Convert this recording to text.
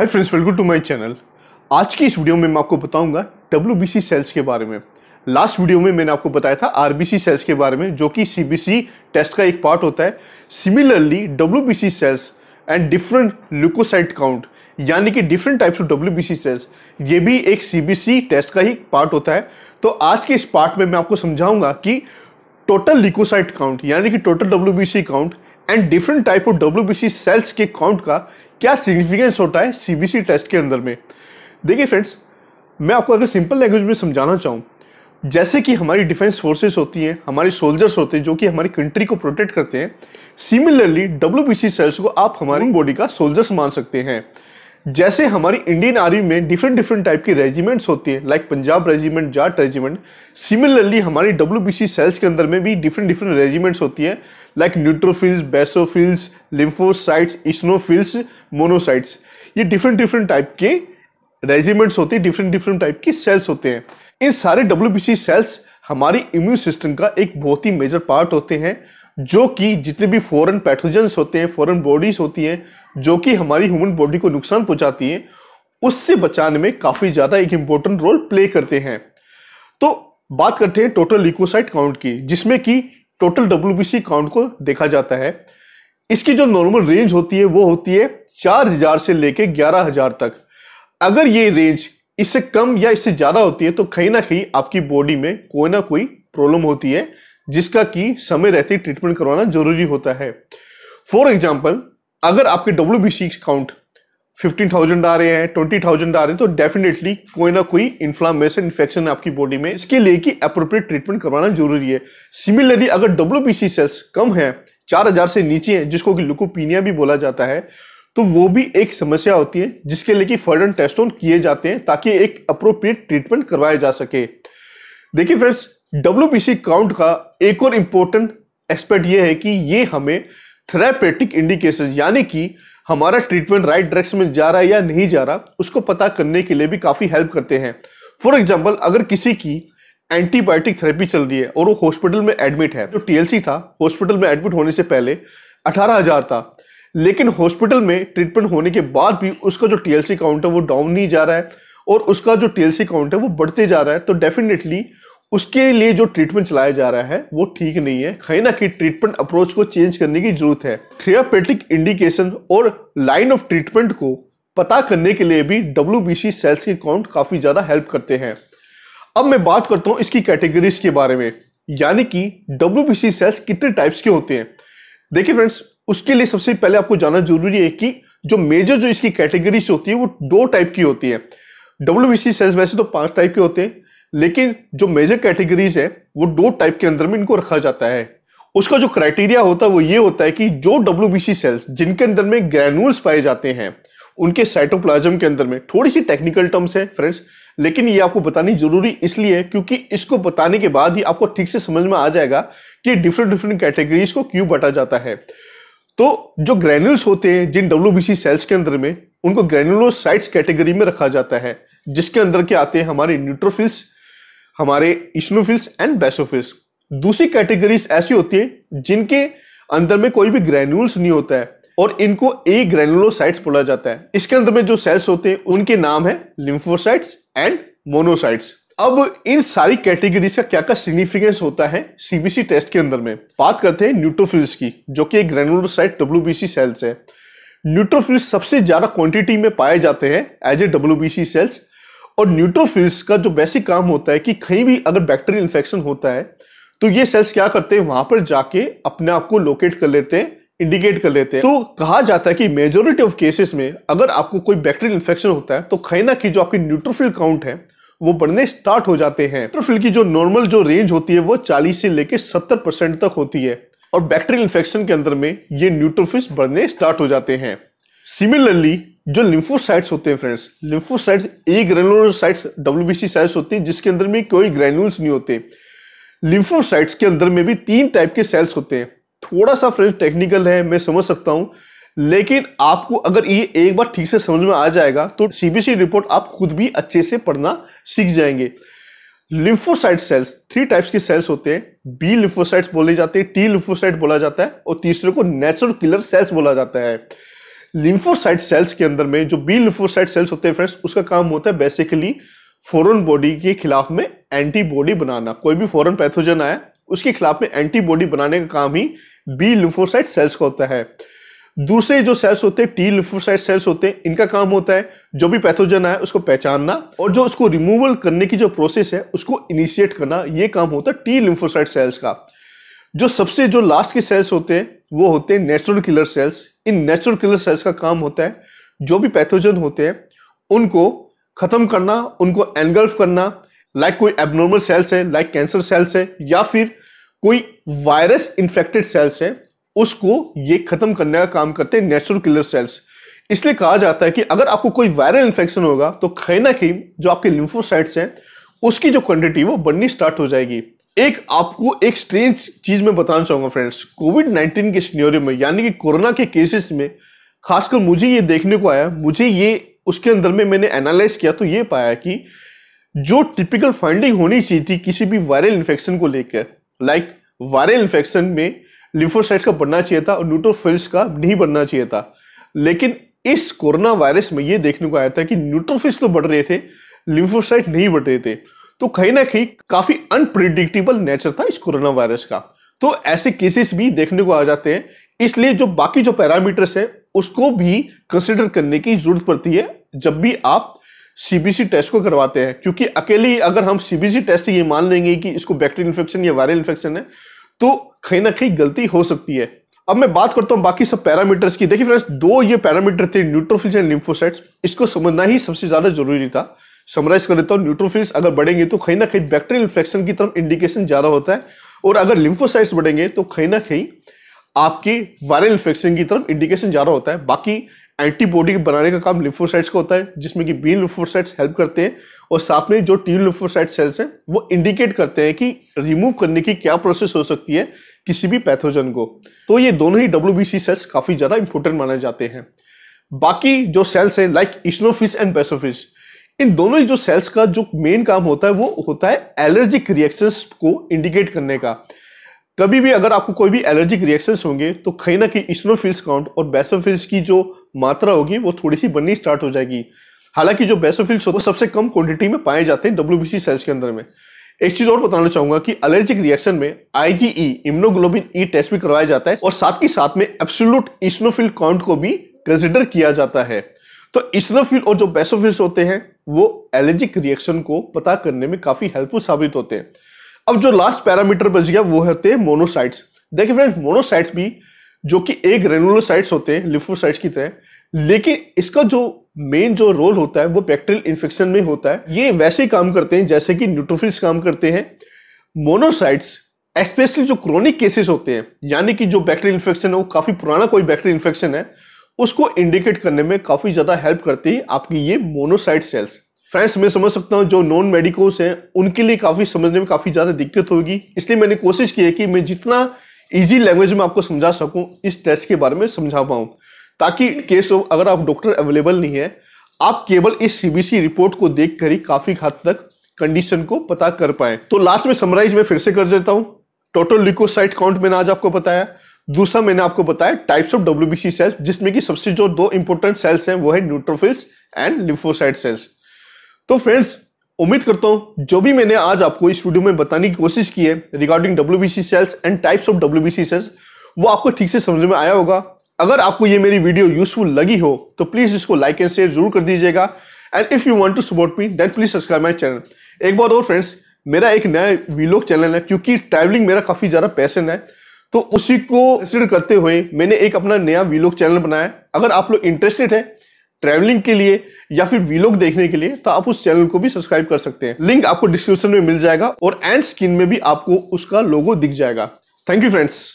hi friends welcome to my channel आज की इस वीडियो में मैं आपको बताऊंगा डब्ल्यू सेल्स के बारे में लास्ट वीडियो में मैंने आपको बताया था आरबीसी सेल्स के बारे में जो कि सीबीसी टेस्ट का एक पार्ट होता है similarly W cells and different leucocyte count यानी कि different types of W cells ये भी एक सी टेस्ट का ही पार्ट होता है तो आज के इस पार्ट में मैं आपको समझाऊंगा कि टोटल लिकोसाइट काउंट यानी कि total W count and different type of W cells के काउंट का क्या सिग्निफिकेंस होता है सीबीसी टेस्ट के अंदर में देखिए फ्रेंड्स मैं आपको अगर सिंपल लैंग्वेज में समझाना चाहूँ जैसे कि हमारी डिफेंस फोर्सेस होती हैं हमारे सोल्जर्स होते हैं जो कि हमारी कंट्री को प्रोटेक्ट करते हैं सिमिलरली डब्ल्यू सेल्स को आप हमारी बॉडी का सोल्जर्स मान सकते हैं जैसे हमारी इंडियन आर्मी में डिफरेंट डिफरेंट टाइप की रेजिमेंट्स होती है like Punjab regiment Jat regiment similarly हमारी डब्ल्यू सेल्स के अंदर में भी डिफरेंट डिफरेंट रेजिमेंट्स होती है like neutrophils basophils lymphocytes eosinophils monocytes ये डिफरेंट डिफरेंट टाइप के रेजिमेंट्स होते हैं डिफरेंट डिफरेंट टाइप की सेल्स होते हैं इन सारे डब्ल्यू सेल्स हमारी इम्यून सिस्टम का एक बहुत ही मेजर पार्ट होते हैं जो कि जितने भी फॉरेन पैथोजेंस होते हैं फॉरेन बॉडीज होती हैं जो कि हमारी ह्यूमन बॉडी को नुकसान पहुंचाती हैं उससे बचाने में काफ़ी ज़्यादा एक इम्पोर्टेंट रोल प्ले करते हैं तो बात करते हैं टोटल लिकोसाइट काउंट की जिसमें कि टोटल डब्ल्यू काउंट को देखा जाता है इसकी जो नॉर्मल रेंज होती है वो होती है चार हजार से लेकर ग्यारह हजार तक अगर ये रेंज इससे कम या इससे ज़्यादा होती है तो कहीं ना कहीं आपकी बॉडी में कोई ना कोई प्रॉब्लम होती है जिसका कि समय रहते ट्रीटमेंट करवाना जरूरी होता है फॉर एग्जाम्पल अगर आपके डब्ल्यू काउंट फिफ्टीन थाउजेंड आ रहे हैं ट्वेंटी थाउजेंड आ रहे हैं तो डेफिनेटली कोई ना कोई इन्फ्लामेशन इन्फेक्शन आपकी बॉडी में इसके लिए कि अप्रोप्रिएट ट्रीटमेंट करवाना जरूरी है सिमिलरली अगर डब्ल्यू सेल्स कम है चार हजार से नीचे है जिसको कि लुकोपीनिया भी बोला जाता है तो वो भी एक समस्या होती है जिसके लिए कि एंड टेस्ट किए जाते हैं ताकि एक अप्रोप्रिएट ट्रीटमेंट करवाया जा सके देखिए फ्रेंड्स डब्ल्यू काउंट का एक और इंपॉर्टेंट एस्पेक्ट यह है कि ये हमें थेरापेटिक इंडिकेशन यानी कि हमारा ट्रीटमेंट राइट डायरेक्शन में जा रहा है या नहीं जा रहा उसको पता करने के लिए भी काफ़ी हेल्प करते हैं फॉर एग्जाम्पल अगर किसी की एंटीबायोटिक थेरेपी चल रही है और वो हॉस्पिटल में एडमिट है जो टीएलसी था हॉस्पिटल में एडमिट होने से पहले अठारह हजार था लेकिन हॉस्पिटल में ट्रीटमेंट होने के बाद भी उसका जो टीएलसी काउंट है वो डाउन नहीं जा रहा है और उसका जो टीएलसी काउंट है वो बढ़ते जा रहा है तो डेफिनेटली उसके लिए जो ट्रीटमेंट चलाया जा रहा है वो ठीक नहीं है ना कहीं ट्रीटमेंट अप्रोच को चेंज करने की जरूरत है थेरापेटिक इंडिकेशन और लाइन ऑफ ट्रीटमेंट को पता करने के लिए भी डब्ल्यू सेल्स के काउंट काफ़ी ज़्यादा हेल्प करते हैं अब मैं बात करता हूँ इसकी कैटेगरीज के बारे में यानी कि डब्ल्यू सेल्स कितने टाइप्स के होते हैं देखिए फ्रेंड्स उसके लिए सबसे पहले आपको जानना जरूरी है कि जो मेजर जो इसकी कैटेगरीज होती है वो दो टाइप की होती है डब्ल्यू सेल्स वैसे तो पांच टाइप के होते हैं लेकिन जो मेजर कैटेगरीज है वो दो टाइप के अंदर में इनको रखा जाता है उसका जो क्राइटेरिया होता है वो ये होता है कि जो डब्ल्यू सेल्स जिनके अंदर में ग्रेनुल्स पाए जाते हैं उनके साइटोप्लाज्म के अंदर में थोड़ी सी टेक्निकल टर्म्स है फ्रेंड्स लेकिन ये आपको बतानी जरूरी इसलिए है क्योंकि इसको बताने के बाद ही आपको ठीक से समझ में आ जाएगा कि डिफरेंट डिफरेंट कैटेगरीज को क्यों बांटा जाता है तो जो ग्रेन्यूल्स होते हैं जिन डब्ल्यू सेल्स के अंदर में उनको ग्रेन्यूलोसाइट्स कैटेगरी में रखा जाता है जिसके अंदर के आते हैं हमारे न्यूट्रोफिल्स हमारे इश्नोफिल्स एंड बेसोफिल्स दूसरी कैटेगरीज ऐसी होती है जिनके अंदर में कोई भी ग्रेन्यूल्स नहीं होता है और इनको ए ग्रेनुलोसाइट्स बोला जाता है इसके अंदर में जो सेल्स होते हैं उनके नाम है लिम्फोसाइट्स एंड मोनोसाइट्स अब इन सारी कैटेगरीज का क्या क्या सिग्निफिकेंस होता है सीबीसी टेस्ट के अंदर में बात करते हैं न्यूट्रोफिल्स की जो कि एक ग्रेनुलोसाइट सी सेल्स है न्यूट्रोफिल्स सबसे ज्यादा क्वांटिटी में पाए जाते हैं एज ए डब्ल्यूबीसी सेल्स और न्यूट्रोफिल्स का जो बेसिक काम होता है कि कहीं भी अगर बैक्टीरियल इन्फेक्शन होता है तो ये सेल्स क्या करते हैं वहां पर जाके अपने आप को लोकेट कर लेते हैं इंडिकेट कर लेते हैं तो कहा जाता है कि मेजोरिटी ऑफ केसेस में अगर आपको कोई बैक्टीरियल इन्फेक्शन होता है तो कहीं ना कहीं जो आपकी न्यूट्रोफिल काउंट है वो बढ़ने स्टार्ट हो जाते हैं न्यूट्रोफिल की जो नॉर्मल जो रेंज होती है वो 40 से लेकर सत्तर तक होती है और बैक्टीरियल इन्फेक्शन के अंदर में ये न्यूट्रोफिल्स बढ़ने स्टार्ट हो जाते हैं सिमिलरली जो लिम्फोसाइट्स होते हैं friends lymphocytes agranulocytes WBC sites होती हैं जिसके अंदर में कोई ग्रेनुल्स नहीं होते लिम्फोसाइट्स के अंदर में भी तीन टाइप के सेल्स होते हैं थोड़ा सा फ्रेंड्स टेक्निकल है मैं समझ सकता हूं लेकिन आपको अगर ये एक बार ठीक से समझ में आ जाएगा तो सीबीसी रिपोर्ट आप खुद भी अच्छे से पढ़ना सीख जाएंगे लिम्फोसाइट सेल्स थ्री टाइप्स के सेल्स होते हैं बी लिम्फोसाइट्स बोले जाते हैं टी लिम्फोसाइट बोला जाता है और तीसरे को नेचुरल किलर सेल्स बोला जाता है लिम्फोसाइट सेल्स के अंदर में जो बी लिम्फोसाइट सेल्स होते हैं फ्रेंड्स उसका काम होता है बेसिकली फॉरन बॉडी के खिलाफ में एंटीबॉडी बनाना कोई भी फॉरन पैथोजन आया उसके खिलाफ में एंटीबॉडी बनाने का काम ही बी लिम्फोसाइट सेल्स का होता है दूसरे जो सेल्स होते हैं टी लिम्फोसाइट सेल्स होते हैं इनका काम होता है जो भी पैथोजन आया उसको पहचानना और जो उसको रिमूवल करने की जो प्रोसेस है उसको इनिशिएट करना ये काम होता है टी लिम्फोसाइट सेल्स का जो सबसे जो लास्ट के सेल्स होते हैं वो होते हैं नेचुरल किलर सेल्स इन नेचुरल किलर सेल्स का काम होता है जो भी पैथोजन होते हैं उनको खत्म करना उनको एनगल्फ करना लाइक कोई एबनॉर्मल सेल्स है लाइक कैंसर सेल्स है या फिर कोई वायरस इन्फेक्टेड सेल्स है उसको ये खत्म करने का काम करते हैं नेचुरल किलर सेल्स इसलिए कहा जाता है कि अगर आपको कोई वायरल इन्फेक्शन होगा तो कहीं ना कहीं जो आपके लिम्फोसाइट्स हैं उसकी जो क्वांटिटी वो बढ़नी स्टार्ट हो जाएगी एक आपको एक स्ट्रेंज चीज में बताना चाहूंगा फ्रेंड्स कोविड नाइन्टीन के सीनियोरियो में यानी कि कोरोना के केसेस में खासकर मुझे ये देखने को आया मुझे ये उसके अंदर में मैंने एनालाइज किया तो ये पाया कि जो टिपिकल फाइंडिंग होनी चाहिए थी किसी भी वायरल इन्फेक्शन को लेकर लाइक वायरल इन्फेक्शन में लिफोसाइट्स का बढ़ना चाहिए था और न्यूट्रोफिल्स का नहीं बढ़ना चाहिए था लेकिन इस कोरोना वायरस में ये देखने को आया था कि न्यूट्रोफिल्स तो बढ़ रहे थे लिफोसाइट नहीं बढ़ रहे थे तो कहीं ना कहीं काफी अनप्रिडिक्टेबल नेचर था इस कोरोना वायरस का तो ऐसे केसेस भी देखने को आ जाते हैं इसलिए जो बाकी जो पैरामीटर्स है उसको भी कंसिडर करने की जरूरत पड़ती है जब भी आप सीबीसी टेस्ट को करवाते हैं क्योंकि अकेले अगर हम सीबीसी टेस्ट ये मान लेंगे कि इसको बैक्टीरियल इन्फेक्शन या वायरल इन्फेक्शन है तो कहीं ना कहीं गलती हो सकती है अब मैं बात करता हूं बाकी सब पैरामीटर्स की देखिए फ्रेंड्स दो ये पैरामीटर थे न्यूट्रोफिल्स एंड लिम्फोसाइट्स इसको समझना ही सबसे ज्यादा जरूरी था समराइज कर देता हूँ न्यूट्रोफिल्स अगर बढ़ेंगे तो कहीं ना कहीं बैक्टीरियल इन्फेक्शन की तरफ इंडिकेशन ज्यादा होता है और अगर लिम्फोसाइट्स बढ़ेंगे तो कहीं ना कहीं आपकी वायरल इन्फेक्शन की तरफ इंडिकेशन ज्यादा होता है बाकी एंटीबॉडी बनाने का काम लिम्फोसाइट्स का होता है जिसमें कि बी लिम्फोसाइट्स हेल्प करते हैं और साथ में जो टी लिम्फोसाइट सेल्स हैं वो इंडिकेट करते हैं कि रिमूव करने की क्या प्रोसेस हो सकती है किसी भी पैथोजन को तो ये दोनों ही डब्ल्यू सेल्स काफी ज्यादा इंपॉर्टेंट माने जाते हैं बाकी जो सेल्स हैं लाइक इस्नोफिस एंड बेसोफिस इन दोनों ही जो सेल्स का जो मेन काम होता है वो होता है एलर्जिक रिएक्शंस को इंडिकेट करने का कभी भी अगर आपको कोई भी एलर्जिक रिएक्शंस होंगे तो कहीं ना कहीं इसनोफिल्स काउंट और बेसोफिल्स की जो मात्रा होगी वो थोड़ी सी बननी स्टार्ट हो जाएगी हालांकि जो बेसोफिल्स होते हैं सबसे कम क्वांटिटी में पाए जाते हैं डब्ल्यू सेल्स के अंदर में एक चीज और बताना चाहूंगा कि एलर्जिक रिएक्शन में आईजीई इम्नोग्लोबिन ई टेस्ट भी करवाया जाता है और साथ ही साथ में एब्सोल्यूट इसनोफिल काउंट को भी कंसिडर किया जाता है तो इसनोफिल और जो बेसोफिल्स होते हैं वो एलर्जिक रिएक्शन को पता करने में काफी हेल्पफुल साबित होते हैं अब जो लास्ट पैरामीटर बच गया वो होते हैं मोनोसाइट्स देखिए फ्रेंड्स मोनोसाइट्स भी जो कि एक रेनुलोसाइट्स होते हैं लिफोसाइट्स की तरह लेकिन इसका जो मेन जो रोल होता है वो बैक्टीरियल इन्फेक्शन में होता है ये वैसे काम करते हैं जैसे कि न्यूट्रोफिल्स काम करते हैं मोनोसाइट्स स्पेशली जो क्रोनिक केसेस होते हैं यानी कि जो बैक्टीरियल इन्फेक्शन है वो काफी पुराना कोई बैक्टीरियल इन्फेक्शन है उसको इंडिकेट करने में काफ़ी ज़्यादा हेल्प करती है आपकी ये मोनोसाइट सेल्स फ्रेंड्स मैं समझ सकता हूँ जो नॉन मेडिकोस हैं उनके लिए काफ़ी समझने में काफ़ी ज़्यादा दिक्कत होगी इसलिए मैंने कोशिश की है कि मैं जितना इजी लैंग्वेज में आपको समझा सकूँ इस टेस्ट के बारे में समझा पाऊँ ताकि केस ऑफ अगर आप डॉक्टर अवेलेबल नहीं है आप केवल इस सीबीसी रिपोर्ट को देख कर ही काफ़ी हद तक कंडीशन को पता कर पाए तो लास्ट में समराइज में फिर से कर देता हूँ टोटल लिकोसाइट काउंट मैंने आज आपको बताया दूसरा मैंने आपको बताया टाइप्स ऑफ डब्ल्यू सेल्स जिसमें कि सबसे जो दो इंपॉर्टेंट सेल्स हैं वो है न्यूट्रोफिल्स एंड लिफोसाइड सेल्स तो फ्रेंड्स उम्मीद करता हूं जो भी मैंने आज आपको इस वीडियो में बताने की कोशिश की है regarding W cells and types of W cells वो आपको ठीक से समझ में आया होगा अगर आपको ये मेरी वीडियो यूजफुल लगी हो तो प्लीज इसको लाइक एंड शेयर जरूर कर दीजिएगा and if you want to support me then please subscribe my channel एक बार और फ्रेंड्स मेरा एक नया वीलॉग चैनल है क्योंकि ट्रैवलिंग मेरा काफी ज्यादा पैसन है तो उसी को कंसिडर करते हुए मैंने एक अपना नया वीलॉग चैनल बनाया अगर आप लोग इंटरेस्टेड है ट्रैवलिंग के लिए या फिर वीलॉग देखने के लिए तो आप उस चैनल को भी सब्सक्राइब कर सकते हैं लिंक आपको डिस्क्रिप्शन में मिल जाएगा और एंड स्क्रीन में भी आपको उसका लोगो दिख जाएगा थैंक यू फ्रेंड्स